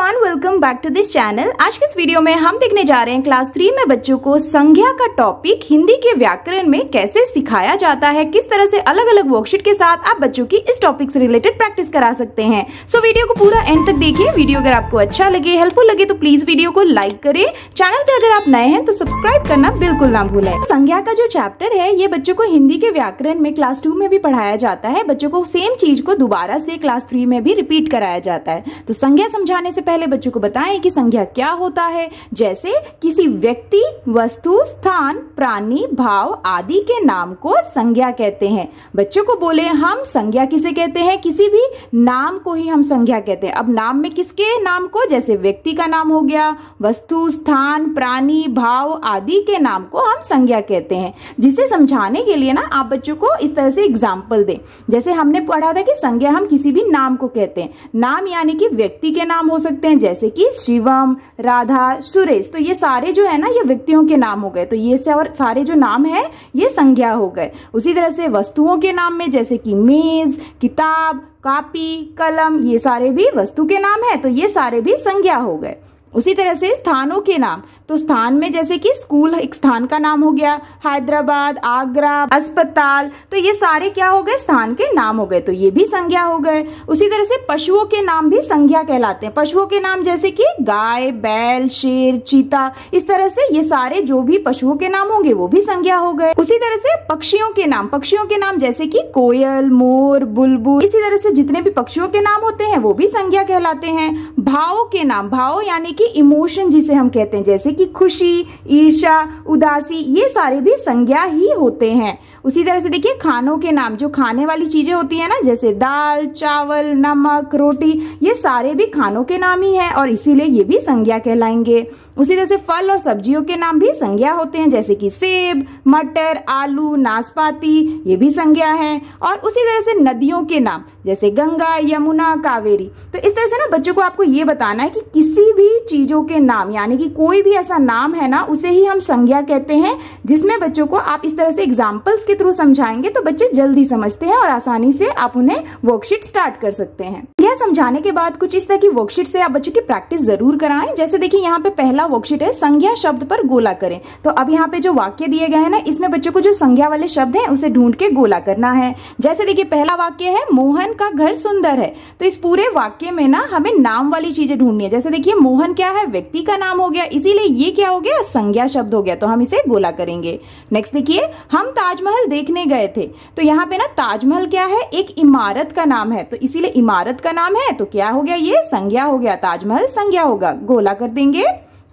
everyone welcome back to this channel आज के इस वीडियो में हम देखने जा रहे हैं क्लास थ्री में बच्चों को संज्ञा का टॉपिक हिंदी के व्याकरण में कैसे सिखाया जाता है किस तरह से अलग अलग वर्कशीट के साथ आप बच्चों की इस टॉपिक से रिलेटेड प्रैक्टिस करा सकते हैं सो so, वीडियो को पूरा एंड तक देखिए वीडियो अगर आपको अच्छा लगे हेल्पफुल लगे तो प्लीज वीडियो को लाइक करे चैनल पे अगर आप नए हैं तो सब्सक्राइब करना बिल्कुल ना भूले संज्ञा का जो चैप्टर है ये बच्चों को हिंदी के व्याकरण में क्लास टू में भी पढ़ाया जाता है बच्चों को सेम चीज को दोबारा से क्लास थ्री में भी रिपीट कराया जाता है तो संज्ञा समझाने से पहले बच्चों को बताएं कि संज्ञा क्या होता है जैसे किसी व्यक्ति वस्तु स्थान प्राणी भाव आदि के नाम को संज्ञा कहते हैं बच्चों को बोले हम संज्ञा किसे कहते हैं किसी भी नाम को ही हम संज्ञा कहते हैं अब नाम में किसके नाम को जैसे व्यक्ति का नाम हो गया वस्तु स्थान प्राणी भाव आदि के नाम को हम संज्ञा कहते हैं जिसे समझाने के लिए ना आप बच्चों को इस तरह से एग्जाम्पल दें जैसे हमने पढ़ा था कि संज्ञा हम किसी भी नाम को कहते हैं नाम यानी कि व्यक्ति के नाम हो सकते सकते हैं जैसे कि शिवम राधा सुरेश तो ये सारे जो है ना ये व्यक्तियों के नाम हो गए तो ये और सारे जो नाम है ये संज्ञा हो गए उसी तरह से वस्तुओं के नाम में जैसे कि मेज किताब कापी कलम ये सारे भी वस्तु के नाम है तो ये सारे भी संज्ञा हो गए उसी तरह से स्थानों के नाम तो स्थान में जैसे कि स्कूल एक स्थान का नाम हो गया हैदराबाद आगरा अस्पताल तो ये सारे क्या हो गए स्थान के नाम हो गए तो ये भी संज्ञा हो गए उसी तरह से पशुओं के नाम भी संज्ञा कहलाते हैं पशुओं के नाम जैसे कि गाय बैल शेर चीता इस तरह से ये सारे जो भी पशुओं के नाम होंगे वो भी संज्ञा हो गए उसी तरह से पक्षियों के नाम पक्षियों के नाम जैसे की कोयल मोर बुलबुल इसी तरह से जितने भी पक्षियों के नाम होते हैं वो भी संज्ञा कहलाते हैं भावों के नाम भाव यानी कि इमोशन जिसे हम कहते हैं जैसे कि खुशी ईर्षा उदासी ये सारे भी संज्ञा ही होते हैं उसी तरह से देखिए खानों के नाम जो खाने वाली चीज़ें होती है ना जैसे दाल चावल नमक रोटी ये सारे भी खानों के नाम ही हैं और इसीलिए ये भी संज्ञा कहलाएंगे उसी तरह से फल और सब्जियों के नाम भी संज्ञा होते हैं जैसे कि सेब मटर आलू नाशपाती ये भी संज्ञा है और उसी तरह से नदियों के नाम जैसे गंगा यमुना कावेरी तो इस तरह से ना बच्चों को आपको ये बताना है कि किसी भी चीज़ों के नाम यानी कि कोई भी ऐसा नाम है ना उसे ही हम संज्ञा कहते हैं जिसमें बच्चों को आप इस तरह से एग्जाम्पल्स के थ्रू समझाएंगे तो बच्चे जल्दी समझते हैं और आसानी से आप उन्हें वर्कशीट स्टार्ट कर सकते हैं यह समझाने के बाद कुछ इस तरह की वर्कशीट से आप बच्चों की प्रैक्टिस जरूर कराएं जैसे देखिए यहाँ पे पहला वर्कशीट है संज्ञा शब्द पर गोला करें तो अब यहाँ पे जो वाक्य दिए गए हैं ना इसमें बच्चों को जो संज्ञा वाले शब्द हैं उसे ढूंढ के गोला करना है जैसे देखिए पहला वाक्य है मोहन का घर सुंदर है तो इस पूरे वाक्य में ना हमें नाम वाली चीजें ढूंढनी है जैसे देखिए मोहन क्या है व्यक्ति का नाम हो गया इसीलिए ये क्या हो गया संज्ञा शब्द हो गया तो हम इसे गोला करेंगे नेक्स्ट देखिए हम ताजमहल देखने गए थे तो यहाँ पे ना ताजमहल क्या है एक इमारत का नाम है तो इसीलिए इमारत का नाम है तो क्या हो गया ये संज्ञा हो गया ताजमहल संज्ञा होगा गोला कर देंगे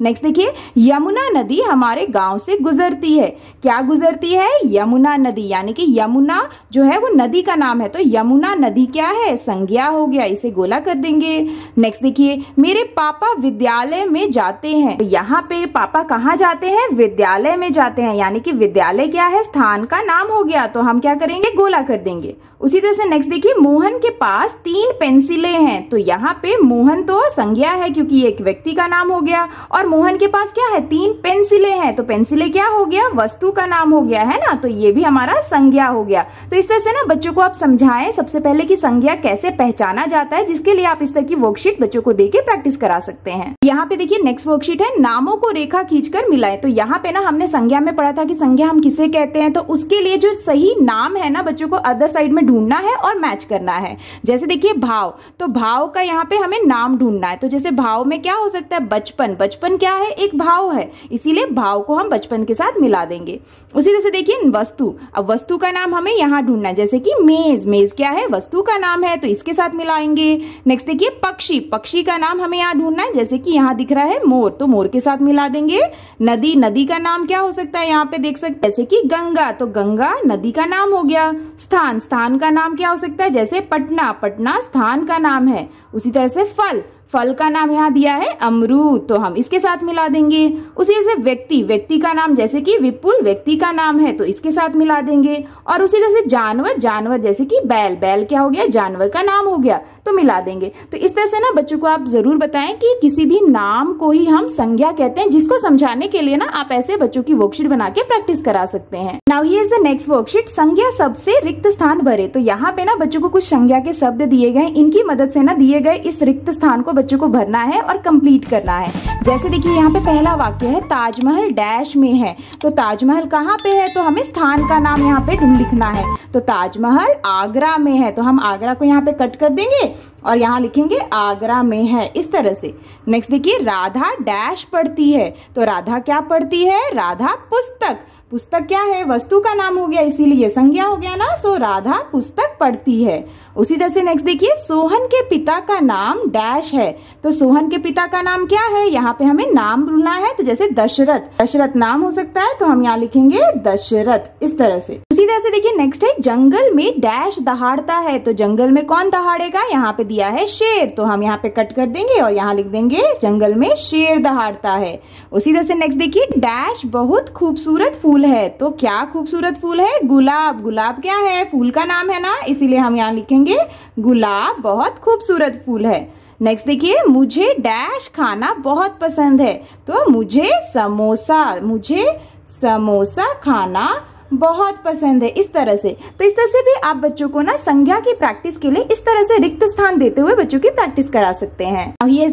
नेक्स्ट देखिए यमुना नदी हमारे गांव से गुजरती है क्या गुजरती है यमुना नदी यानी कि यमुना जो है वो नदी का नाम है तो यमुना नदी क्या है संज्ञा हो गया इसे गोला कर देंगे नेक्स्ट देखिए मेरे पापा विद्यालय में जाते हैं तो यहाँ पे पापा कहाँ जाते हैं विद्यालय में जाते हैं यानी कि विद्यालय क्या है स्थान का नाम हो गया तो हम क्या करेंगे गोला कर देंगे उसी तरह से नेक्स्ट देखिए मोहन के पास तीन पेंसिलें हैं तो यहाँ पे मोहन तो संज्ञा है क्योंकि एक व्यक्ति का नाम हो गया और मोहन के पास क्या है तीन पेंसिलें हैं तो पेंसिलें क्या हो गया वस्तु का नाम हो गया है ना तो ये भी हमारा संज्ञा हो गया तो इस तरह से ना बच्चों को आप समझाएं सबसे पहले की संज्ञा कैसे पहचाना जाता है जिसके लिए आप इस तरह की वर्कशीट बच्चों को देके प्रैक्टिस करा सकते हैं यहाँ पे देखिए नेक्स्ट वर्कशीट है नामों को रेखा खींचकर मिलाए तो यहाँ पे ना हमने संज्ञा में पढ़ा था कि संज्ञा हम किसे कहते हैं तो उसके लिए जो सही नाम है ना बच्चों को अदर साइड में ढूंढना है और मैच करना है जैसे देखिए भाव तो भाव का यहाँ पे हमें नाम ढूंढना है तो जैसे भाव में क्या हो सकता है बचपन बचपन क्या है एक भाव है इसीलिए भाव को हम बचपन के साथ मिला देंगे उसी तरह से देखिए वस्तु अब वस्तु का नाम हमें यहाँ ढूंढना है जैसे कि मेज मेज क्या है वस्तु का नाम है तो इसके साथ मिलाएंगे नेक्स्ट देखिए पक्षी पक्षी का नाम हमें यहाँ ढूंढना है जैसे कि यहाँ दिख रहा है मोर तो मोर के साथ मिला देंगे नदी नदी का नाम क्या हो सकता है यहाँ पे देख सकते जैसे कि गंगा तो गंगा नदी का नाम हो गया स्थान स्थान का नाम क्या हो सकता है जैसे पटना पटना स्थान का नाम है उसी तरह से फल फल का नाम यहाँ दिया है अमरूद तो हम इसके साथ मिला देंगे उसी से व्यक्ति व्यक्ति का नाम जैसे कि विपुल व्यक्ति का नाम है तो इसके साथ मिला देंगे और उसी तरह से जानवर जानवर जैसे कि बैल बैल क्या हो गया जानवर का नाम हो गया तो मिला देंगे तो इस तरह से ना बच्चों को आप ज़रूर बताएं कि किसी भी नाम को ही हम संज्ञा कहते हैं जिसको समझाने के लिए ना आप ऐसे बच्चों की वर्कशीट बना के प्रैक्टिस करा सकते हैं now he is the next worksheet संज्ञा शब्द से रिक्त स्थान भरे तो यहाँ पे ना बच्चों को कुछ संज्ञा के शब्द दिए गए इनकी मदद से ना दिए गए इस रिक्त स्थान को बच्चों को भरना है और कंप्लीट करना है जैसे देखिए यहाँ पे पहला वाक्य है ताजमहल डैश में है तो ताजमहल कहाँ पे है तो हमें स्थान का नाम यहाँ पे लिखना है तो ताजमहल आगरा में है तो हम आगरा को यहाँ पे कट कर देंगे और यहाँ लिखेंगे आगरा में है इस तरह से नेक्स्ट देखिए राधा डैश पढ़ती है तो राधा क्या पढ़ती है राधा पुस्तक पुस्तक क्या है वस्तु का नाम हो गया इसीलिए संज्ञा हो गया ना सो राधा पुस्तक पढ़ती है उसी तरह से नेक्स्ट देखिए सोहन के पिता का नाम डैश है तो सोहन के पिता का नाम क्या है यहाँ पे हमें नाम बुलना है तो जैसे दशरथ दशरथ नाम हो सकता है तो हम यहाँ लिखेंगे दशरथ इस तरह से उसी तरह से देखिए नेक्स्ट है जंगल में डैश दहाड़ता है तो जंगल में कौन दहाड़ेगा यहाँ पे दिया है शेर तो हम यहाँ पे कट कर देंगे और यहाँ लिख देंगे जंगल में शेर दहाड़ता है उसी तरह से नेक्स्ट देखिए डैश बहुत खूबसूरत फूल फूल है तो क्या खूबसूरत फूल है गुलाब गुलाब क्या है फूल का नाम है ना इसीलिए हम यहाँ लिखेंगे गुलाब बहुत खूबसूरत फूल है नेक्स्ट देखिए मुझे डैश खाना बहुत पसंद है तो मुझे समोसा मुझे समोसा खाना बहुत पसंद है इस तरह से तो इस तरह से भी आप बच्चों को ना संज्ञा की प्रैक्टिस के लिए इस तरह से रिक्त स्थान देते हुए बच्चों की प्रैक्टिस करा सकते हैं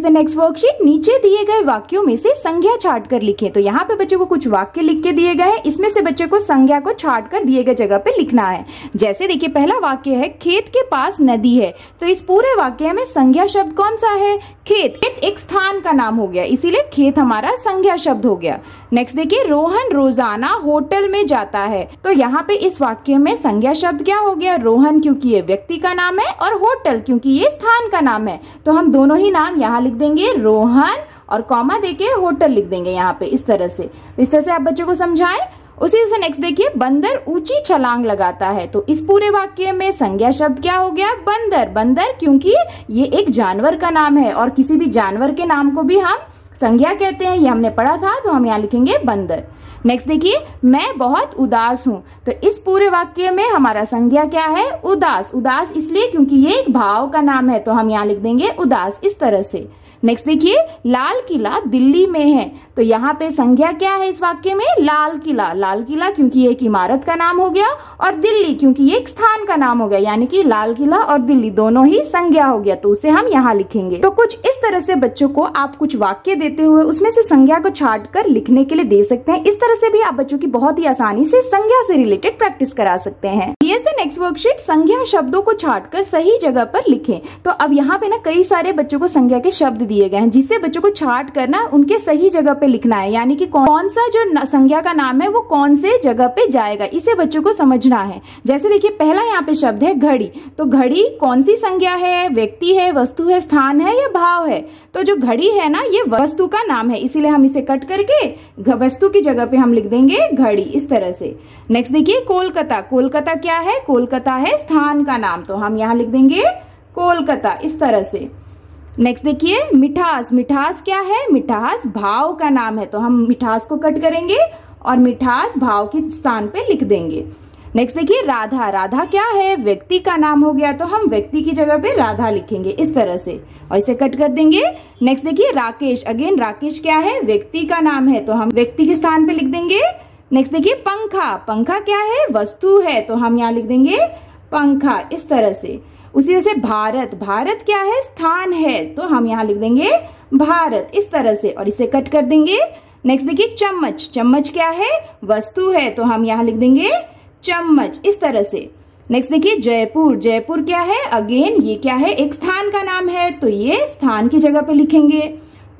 द नेक्स्ट वर्कशीट नीचे दिए गए वाक्यों में से संज्ञा छाट कर लिखे तो यहाँ पे बच्चों को कुछ वाक्य लिख के दिए गए इसमें से बच्चों को संज्ञा को छाट कर दिए गए जगह पे लिखना है जैसे देखिए पहला वाक्य है खेत के पास नदी है तो इस पूरे वाक्य में संज्ञा शब्द कौन सा है खेत एक स्थान का नाम हो गया इसीलिए खेत हमारा संज्ञा शब्द हो गया नेक्स्ट देखिए रोहन रोजाना होटल में जाता है तो यहाँ पे इस वाक्य में संज्ञा शब्द क्या हो गया रोहन क्योंकि ये व्यक्ति का नाम है और होटल क्योंकि ये स्थान का नाम है तो हम दोनों ही नाम यहाँ लिख देंगे रोहन और कॉमा देके होटल लिख देंगे यहाँ पे इस तरह से इस तरह से आप बच्चों को समझाएं उसी से नेक्स्ट देखिए बंदर ऊंची छलांग लगाता है तो इस पूरे वाक्य में संज्ञा शब्द क्या हो गया बंदर बंदर क्योंकि ये एक जानवर का नाम है और किसी भी जानवर के नाम को भी हम संज्ञा कहते हैं ये हमने पढ़ा था तो हम यहाँ लिखेंगे बंदर नेक्स्ट देखिए मैं बहुत उदास हूँ तो इस पूरे वाक्य में हमारा संज्ञा क्या है उदास उदास इसलिए क्योंकि ये एक भाव का नाम है तो हम यहाँ लिख देंगे उदास इस तरह से नेक्स्ट देखिए लाल किला दिल्ली में है तो यहाँ पे संज्ञा क्या है इस वाक्य में लाल किला लाल किला क्योंकि एक इमारत का नाम हो गया और दिल्ली क्योंकि एक स्थान का नाम हो गया यानी कि लाल किला और दिल्ली दोनों ही संज्ञा हो गया तो उसे हम यहाँ लिखेंगे तो कुछ इस तरह से बच्चों को आप कुछ वाक्य देते हुए उसमें से संज्ञा को छाट कर लिखने के लिए दे सकते हैं इस तरह से भी आप बच्चों की बहुत ही आसानी से संज्ञा से रिलेटेड प्रैक्टिस करा सकते हैं नेक्स्ट वर्कशीट संज्ञा शब्दों को छाट कर सही जगह पर लिखे तो अब यहाँ पे ना कई सारे बच्चों को संज्ञा के शब्द दिए गए हैं जिससे बच्चों को छाट करना उनके सही जगह पे लिखना है यानी कि कौन सा जो संज्ञा का नाम है वो कौन से जगह पे जाएगा इसे बच्चों को समझना है जैसे देखिए पहला यहाँ पे शब्द है घड़ी तो घड़ी कौन सी संज्ञा है व्यक्ति है वस्तु है स्थान है या भाव है तो जो घड़ी है ना ये वस्तु का नाम है इसीलिए हम इसे कट करके वस्तु की जगह पे हम लिख देंगे घड़ी इस तरह से नेक्स्ट देखिए कोलकाता कोलकाता क्या है कोलकाता है स्थान का नाम तो हम यहाँ लिख देंगे कोलकाता इस तरह से नेक्स्ट देखिए मिठास मिठास क्या है मिठास भाव का नाम है तो हम मिठास को कट करेंगे और मिठास भाव के स्थान पे लिख देंगे नेक्स्ट देखिए राधा राधा क्या है व्यक्ति का नाम हो गया तो हम व्यक्ति की जगह पे राधा लिखेंगे इस तरह से और इसे कट कर देंगे नेक्स्ट देखिए राकेश अगेन राकेश क्या है व्यक्ति का नाम है तो हम व्यक्ति के स्थान पे लिख देंगे नेक्स्ट देखिए पंखा पंखा क्या है वस्तु है तो हम यहाँ लिख देंगे पंखा इस तरह से उसी जैसे से भारत भारत क्या है स्थान है तो हम यहाँ लिख देंगे भारत इस तरह से और इसे कट कर देंगे नेक्स्ट देखिए चम्मच चम्मच क्या है वस्तु है तो हम यहाँ लिख देंगे चम्मच इस तरह से नेक्स्ट देखिए जयपुर जयपुर क्या है अगेन ये क्या है एक स्थान का नाम है तो ये स्थान की जगह पे लिखेंगे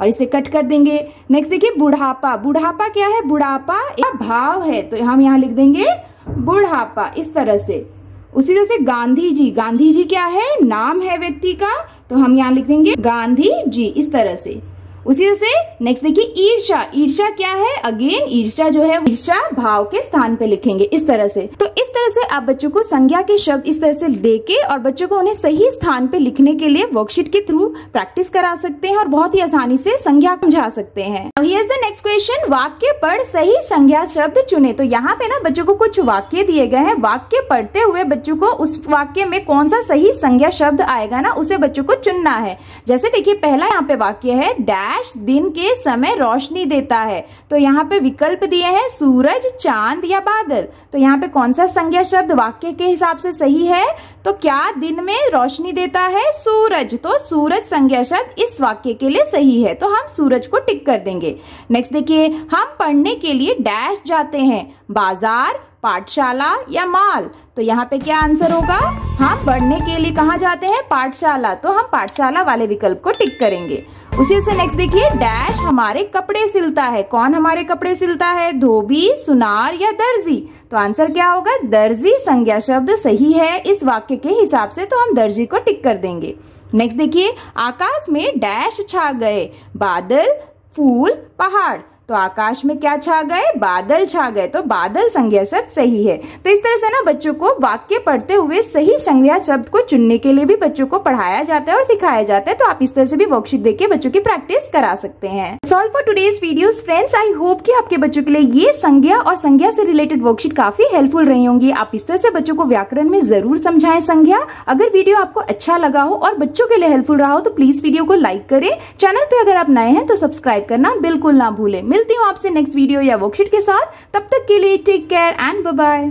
और इसे कट कर देंगे नेक्स्ट देखिए बुढ़ापा बुढ़ापा क्या है बुढ़ापा भाव है तो हम यहाँ लिख देंगे बुढ़ापा इस तरह से उसी तरह से गांधी जी गांधी जी क्या है नाम है व्यक्ति का तो हम यहाँ लिख देंगे गांधी जी इस तरह से उसी तरह से नेक्स्ट देखिए ईर्षा ईर्षा क्या है अगेन ईर्षा जो है ईर्षा भाव के स्थान पे लिखेंगे इस तरह से तो इस तरह से आप बच्चों को संज्ञा के शब्द इस तरह से देके और बच्चों को उन्हें सही स्थान पे लिखने के लिए वर्कशीट के थ्रू प्रैक्टिस करा सकते हैं और बहुत ही आसानी से संज्ञा समझा सकते हैं द नेक्स्ट क्वेश्चन वाक्य पढ़ सही संज्ञा शब्द चुने तो यहाँ पे ना बच्चों को कुछ वाक्य दिए गए हैं वाक्य पढ़ते हुए बच्चों को उस वाक्य में कौन सा सही संज्ञा शब्द आएगा ना उसे बच्चों को चुनना है जैसे देखिए पहला यहाँ पे वाक्य है डैश दिन के समय रोशनी देता है तो यहाँ पे विकल्प दिए हैं सूरज चांद या बादल तो यहाँ पे कौन सा संज्ञा शब्द वाक्य के हिसाब से सही है तो क्या दिन में रोशनी देता है सूरज तो सूरज संज्ञा शब्द इस वाक्य के लिए सही है तो हम सूरज को टिक कर देंगे नेक्स्ट देखिए हम पढ़ने के लिए डैश जाते हैं बाजार पाठशाला या माल तो यहाँ पे क्या आंसर होगा हम पढ़ने के लिए कहाँ जाते हैं पाठशाला तो हम पाठशाला वाले विकल्प को टिक करेंगे उसी से नेक्स्ट देखिए डैश हमारे कपड़े सिलता है कौन हमारे कपड़े सिलता है धोबी सुनार या दर्जी तो आंसर क्या होगा दर्जी संज्ञा शब्द सही है इस वाक्य के हिसाब से तो हम दर्जी को टिक कर देंगे नेक्स्ट देखिए आकाश में डैश छा गए बादल फूल पहाड़ तो आकाश में क्या छा गए बादल छा गए तो बादल संज्ञा शब्द सही है तो इस तरह से ना बच्चों को वाक्य पढ़ते हुए सही संज्ञा शब्द को चुनने के लिए भी बच्चों को पढ़ाया जाता है और सिखाया जाता है तो आप इस तरह से भी वर्कशीट देके बच्चों की प्रैक्टिस करा सकते हैं solve for today's video friends I hope की आपके बच्चों के लिए ये संज्ञा और संज्ञा से रिलेटेड वर्कशीट काफी हेल्पफुल रही होंगी आप इस तरह से बच्चों को व्याकरण में जरूर समझाए संज्ञा अगर वीडियो आपको अच्छा लगा हो और बच्चों के लिए हेल्पफुल रहा हो तो प्लीज वीडियो को लाइक करे चैनल पे अगर आप नए हैं तो सब्सक्राइब करना बिल्कुल ना भूलें मिलती हूँ आपसे नेक्स्ट वीडियो या वर्कशीट के साथ तब तक के लिए टेक केयर एंड बाय